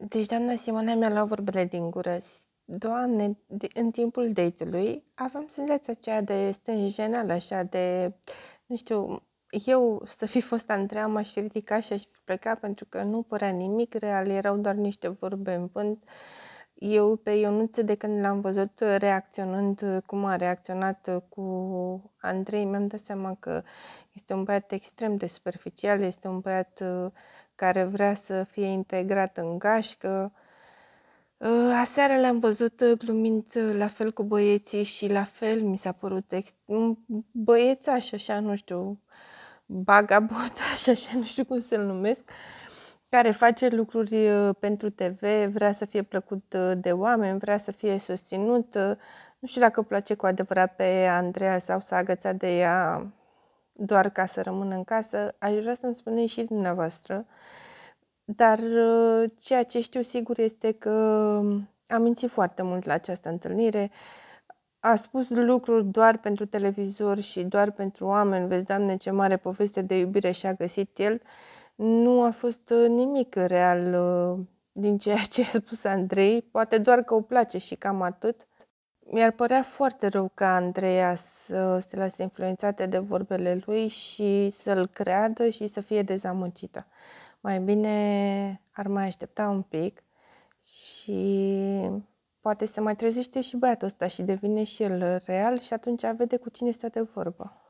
Deci, doamna Simona mi-a luat vorbele din gură. Doamne, în timpul date-ului aveam senzația aceea de stânjenală, așa de, nu știu, eu să fi fost Andreea, m-aș fi ridicat și aș pleca pentru că nu părea nimic real, erau doar niște vorbe în vânt. Uh, eu pe Ionuț de când l-am văzut reacționând cum a reacționat cu Andrei, mi-am dat seama că este un băiat extrem de superficial, este un băiat uh, care vrea să fie integrat în gașcă. Uh, aseară l-am văzut glumind la fel cu băieții și la fel mi s-a părut un băiețaș așa, nu știu, bagabot, așa, așa, nu știu cum să-l numesc. Uh, care face lucruri uh, pentru TV, vrea să fie plăcut uh, de oameni, vrea să fie susținut. Uh, nu știu dacă place cu adevărat pe Andreea sau s-a agățat de ea doar ca să rămână în casă. Aș vrea să-mi spuneți și dumneavoastră. Dar ceea ce știu sigur este că am mințit foarte mult la această întâlnire. A spus lucruri doar pentru televizor și doar pentru oameni. Vezi, Doamne, ce mare poveste de iubire și-a găsit el nu a fost uh, nimic real uh, din ceea ce a spus Andrei, poate doar că o place și cam atât. Mi-ar părea foarte rău ca Andreea să se lase influențate de vorbele lui și să-l creadă și să fie dezamăgită. Mai bine ar mai aștepta un pic și poate se mai trezește și băiatul ăsta și devine și el real și atunci vede cu cine stă de vorbă.